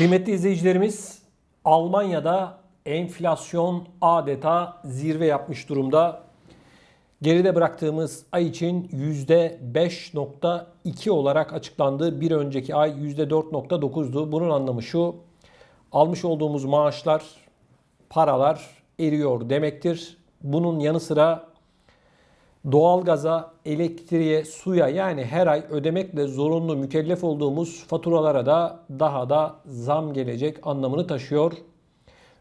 Kıymetli izleyicilerimiz, Almanya'da enflasyon adeta zirve yapmış durumda. Geride bıraktığımız ay için %5.2 olarak açıklandı. Bir önceki ay %4.9'du. Bunun anlamı şu. Almış olduğumuz maaşlar, paralar eriyor demektir. Bunun yanı sıra doğalgaza, elektriğe, suya yani her ay ödemekle zorunlu mükellef olduğumuz faturalara da daha da zam gelecek anlamını taşıyor.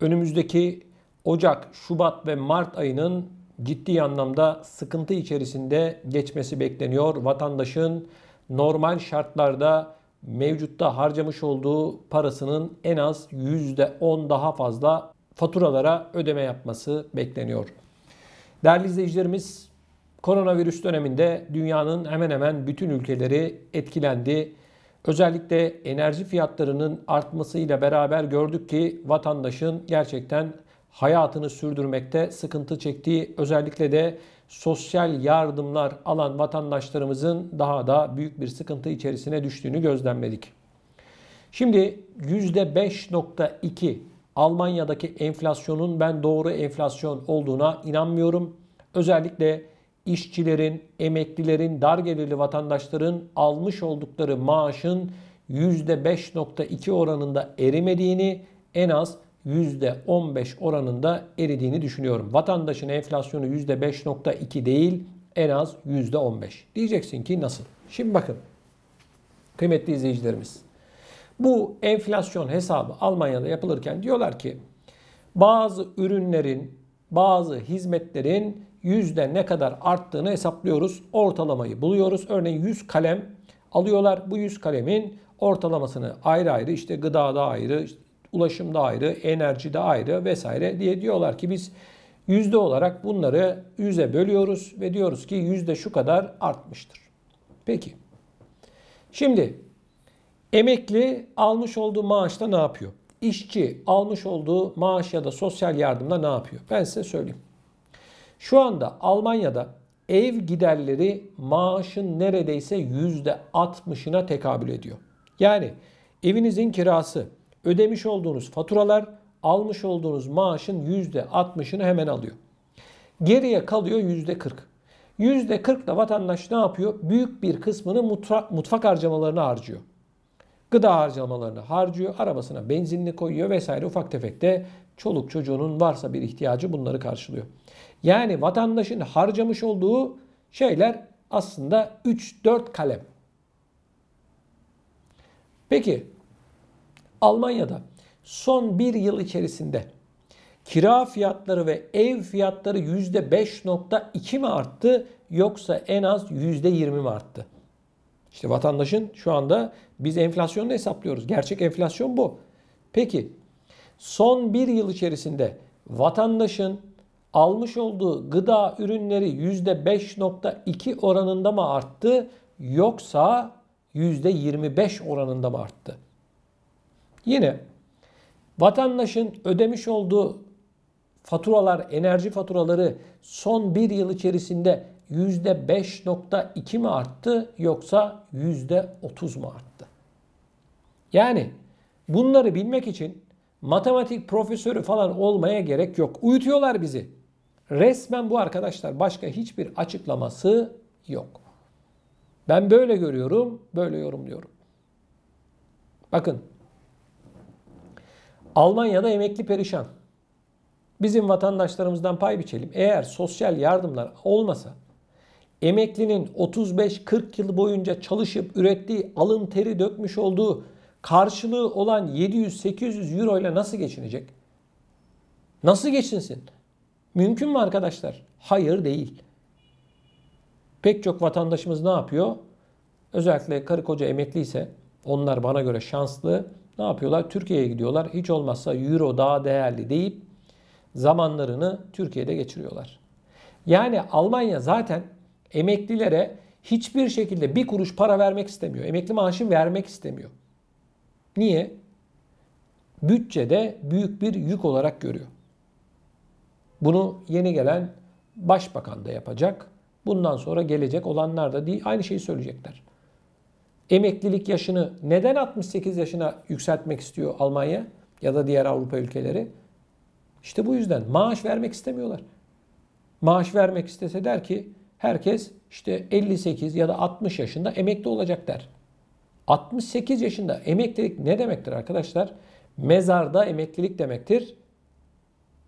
Önümüzdeki Ocak, Şubat ve Mart ayının ciddi anlamda sıkıntı içerisinde geçmesi bekleniyor. Vatandaşın normal şartlarda mevcutta harcamış olduğu parasının en az %10 daha fazla faturalara ödeme yapması bekleniyor. Değerli izleyicilerimiz Koronavirüs döneminde dünyanın hemen hemen bütün ülkeleri etkilendi. Özellikle enerji fiyatlarının artmasıyla beraber gördük ki vatandaşın gerçekten hayatını sürdürmekte sıkıntı çektiği özellikle de sosyal yardımlar alan vatandaşlarımızın daha da büyük bir sıkıntı içerisine düştüğünü gözlemledik. Şimdi %5.2 Almanya'daki enflasyonun ben doğru enflasyon olduğuna inanmıyorum. Özellikle işçilerin, emeklilerin, dar gelirli vatandaşların almış oldukları maaşın %5.2 oranında erimediğini, en az %15 oranında eridiğini düşünüyorum. Vatandaşın enflasyonu %5.2 değil, en az %15. Diyeceksin ki nasıl? Şimdi bakın kıymetli izleyicilerimiz. Bu enflasyon hesabı Almanya'da yapılırken diyorlar ki bazı ürünlerin, bazı hizmetlerin yüzde ne kadar arttığını hesaplıyoruz. Ortalamayı buluyoruz. Örneğin 100 kalem alıyorlar. Bu 100 kalemin ortalamasını ayrı ayrı işte gıdada ayrı, işte ulaşımda ayrı, enerjide ayrı vesaire diye diyorlar ki biz yüzde olarak bunları yüze bölüyoruz ve diyoruz ki yüzde şu kadar artmıştır. Peki. Şimdi emekli almış olduğu maaşta ne yapıyor? İşçi almış olduğu maaş ya da sosyal yardımda ne yapıyor? Ben size söyleyeyim. Şu anda Almanya'da ev giderleri maaşın neredeyse %60'ına tekabül ediyor. Yani evinizin kirası, ödemiş olduğunuz faturalar almış olduğunuz maaşın %60'ını hemen alıyor. Geriye kalıyor %40. %40 da vatandaş ne yapıyor? Büyük bir kısmını mutfak, mutfak harcamalarına harcıyor gıda harcamalarını harcıyor, arabasına benzinini koyuyor vesaire ufak tefek de çoluk çocuğunun varsa bir ihtiyacı bunları karşılıyor. Yani vatandaşın harcamış olduğu şeyler aslında 3-4 kalem. Peki Almanya'da son bir yıl içerisinde kira fiyatları ve ev fiyatları %5.2 mi arttı yoksa en az %20 mi arttı? İşte vatandaşın şu anda biz enflasyonu hesaplıyoruz. Gerçek enflasyon bu. Peki son bir yıl içerisinde vatandaşın almış olduğu gıda ürünleri %5.2 oranında mı arttı yoksa %25 oranında mı arttı? Yine vatandaşın ödemiş olduğu faturalar, enerji faturaları son bir yıl içerisinde %5.2 mi arttı yoksa %30 mu arttı? Yani bunları bilmek için matematik profesörü falan olmaya gerek yok. Uyutuyorlar bizi. Resmen bu arkadaşlar başka hiçbir açıklaması yok. Ben böyle görüyorum, böyle yorumluyorum. Bakın. Almanya'da emekli perişan. Bizim vatandaşlarımızdan pay biçelim. Eğer sosyal yardımlar olmasa emeklinin 35-40 yıl boyunca çalışıp ürettiği alın teri dökmüş olduğu karşılığı olan 700-800 euro ile nasıl geçinecek? Nasıl geçinsin? Mümkün mü arkadaşlar? Hayır değil. Pek çok vatandaşımız ne yapıyor? Özellikle karı koca emekli ise onlar bana göre şanslı. Ne yapıyorlar? Türkiye'ye gidiyorlar. Hiç olmazsa euro daha değerli deyip zamanlarını Türkiye'de geçiriyorlar. Yani Almanya zaten emeklilere hiçbir şekilde bir kuruş para vermek istemiyor. Emekli maaşı vermek istemiyor. Niye? Bütçede büyük bir yük olarak görüyor. Bunu yeni gelen başbakan da yapacak. Bundan sonra gelecek olanlar da değil aynı şeyi söyleyecekler. Emeklilik yaşını neden 68 yaşına yükseltmek istiyor Almanya ya da diğer Avrupa ülkeleri? İşte bu yüzden maaş vermek istemiyorlar. Maaş vermek istese der ki herkes işte 58 ya da 60 yaşında emekli olacak der. 68 yaşında emeklilik ne demektir arkadaşlar? Mezarda emeklilik demektir.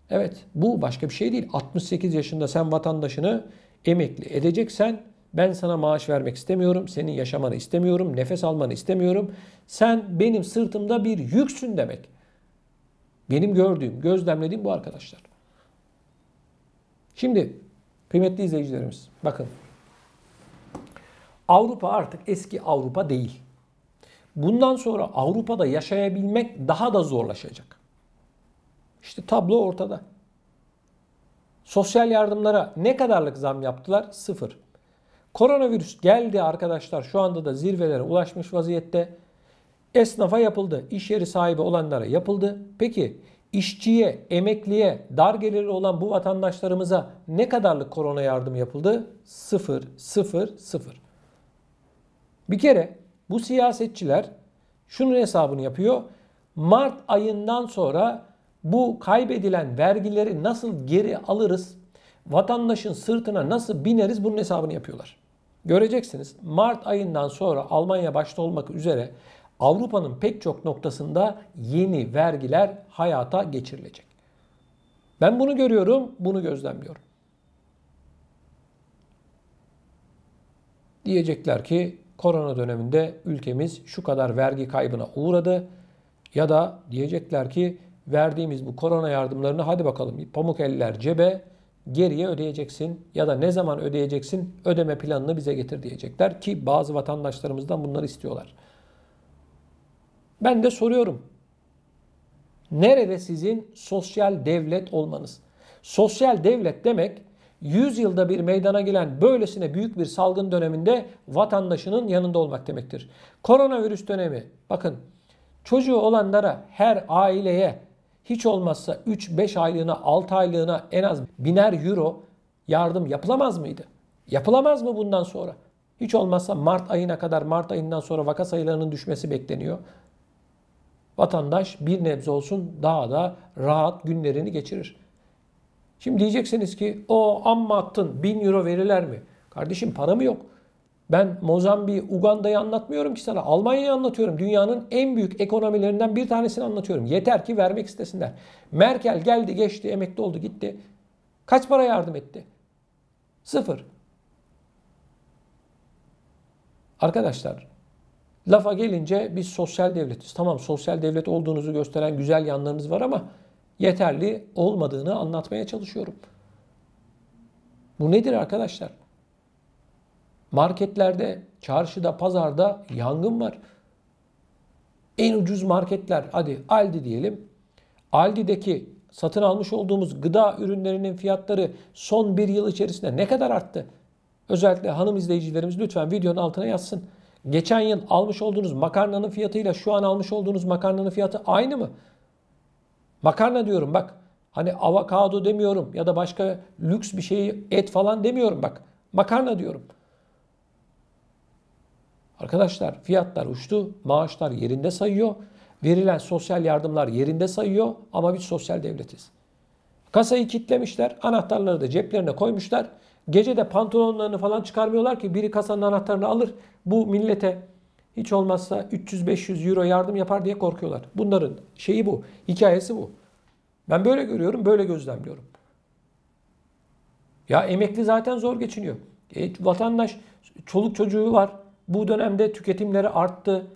Evet bu başka bir şey değil. 68 yaşında sen vatandaşını emekli edeceksen ben sana maaş vermek istemiyorum, senin yaşamanı istemiyorum, nefes almanı istemiyorum. Sen benim sırtımda bir yüksün demek. Benim gördüğüm, gözlemlediğim bu arkadaşlar. Şimdi Kıymetli izleyicilerimiz bakın. Avrupa artık eski Avrupa değil. Bundan sonra Avrupa'da yaşayabilmek daha da zorlaşacak. İşte tablo ortada. Sosyal yardımlara ne kadarlık zam yaptılar? Sıfır. Koronavirüs geldi arkadaşlar şu anda da zirvelere ulaşmış vaziyette. Esnafa yapıldı, iş yeri sahibi olanlara yapıldı. Peki işçiye, emekliye, dar gelirli olan bu vatandaşlarımıza ne kadarlık korona yardım yapıldı? Sıfır, sıfır, sıfır. Bir kere bu siyasetçiler şunun hesabını yapıyor. Mart ayından sonra bu kaybedilen vergileri nasıl geri alırız? Vatandaşın sırtına nasıl bineriz bunun hesabını yapıyorlar. Göreceksiniz Mart ayından sonra Almanya başta olmak üzere Avrupa'nın pek çok noktasında yeni vergiler hayata geçirilecek. Ben bunu görüyorum, bunu gözlemliyorum. Diyecekler ki korona döneminde ülkemiz şu kadar vergi kaybına uğradı ya da diyecekler ki verdiğimiz bu korona yardımlarını hadi bakalım pamuk eller cebe geriye ödeyeceksin ya da ne zaman ödeyeceksin ödeme planını bize getir diyecekler ki bazı vatandaşlarımızdan bunları istiyorlar. Ben de soruyorum. Nerede sizin sosyal devlet olmanız? Sosyal devlet demek 100 yılda bir meydana gelen böylesine büyük bir salgın döneminde vatandaşının yanında olmak demektir. Koronavirüs dönemi bakın çocuğu olanlara her aileye hiç olmazsa 3-5 aylığına 6 aylığına en az biner euro yardım yapılamaz mıydı? Yapılamaz mı bundan sonra? Hiç olmazsa Mart ayına kadar Mart ayından sonra vaka sayılarının düşmesi bekleniyor vatandaş bir nebze olsun daha da rahat günlerini geçirir. Şimdi diyeceksiniz ki o amma attın 1000 euro verirler mi? Kardeşim para mı yok? Ben Mozambik, Uganda'yı anlatmıyorum ki sana. Almanya'yı anlatıyorum. Dünyanın en büyük ekonomilerinden bir tanesini anlatıyorum. Yeter ki vermek istesinler. Merkel geldi geçti emekli oldu gitti. Kaç para yardım etti? Sıfır. Arkadaşlar Lafa gelince biz sosyal devletiz. Tamam sosyal devlet olduğunuzu gösteren güzel yanlarınız var ama yeterli olmadığını anlatmaya çalışıyorum. Bu nedir arkadaşlar? Marketlerde, çarşıda, pazarda yangın var. En ucuz marketler hadi Aldi diyelim. Aldi'deki satın almış olduğumuz gıda ürünlerinin fiyatları son bir yıl içerisinde ne kadar arttı? Özellikle hanım izleyicilerimiz lütfen videonun altına yazsın. Geçen yıl almış olduğunuz makarnanın fiyatıyla şu an almış olduğunuz makarnanın fiyatı aynı mı? Makarna diyorum bak. Hani avokado demiyorum ya da başka lüks bir şeyi et falan demiyorum bak. Makarna diyorum. Arkadaşlar fiyatlar uçtu, maaşlar yerinde sayıyor, verilen sosyal yardımlar yerinde sayıyor ama biz sosyal devletiz. Kasayı kitlemişler, Anahtarları da ceplerine koymuşlar. Gece de pantolonlarını falan çıkarmıyorlar ki biri kasanın anahtarını alır. Bu millete hiç olmazsa 300-500 euro yardım yapar diye korkuyorlar. Bunların şeyi bu. Hikayesi bu. Ben böyle görüyorum, böyle gözlemliyorum. Ya emekli zaten zor geçiniyor. E, vatandaş çoluk çocuğu var. Bu dönemde tüketimleri arttı.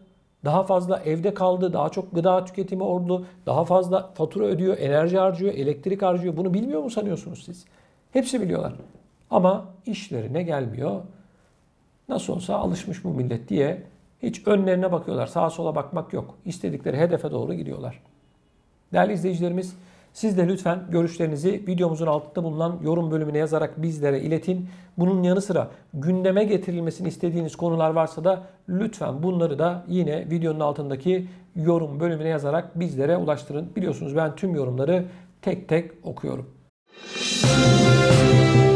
Daha fazla evde kaldı, daha çok gıda tüketimi oldu, daha fazla fatura ödüyor, enerji harcıyor, elektrik harcıyor. Bunu bilmiyor mu sanıyorsunuz siz? Hepsi biliyorlar. Ama işlerine gelmiyor. Nasıl olsa alışmış bu millet diye hiç önlerine bakıyorlar. Sağa sola bakmak yok. İstedikleri hedefe doğru gidiyorlar. Değerli izleyicilerimiz siz de lütfen görüşlerinizi videomuzun altında bulunan yorum bölümüne yazarak bizlere iletin. Bunun yanı sıra gündeme getirilmesini istediğiniz konular varsa da lütfen bunları da yine videonun altındaki yorum bölümüne yazarak bizlere ulaştırın. Biliyorsunuz ben tüm yorumları tek tek okuyorum. Müzik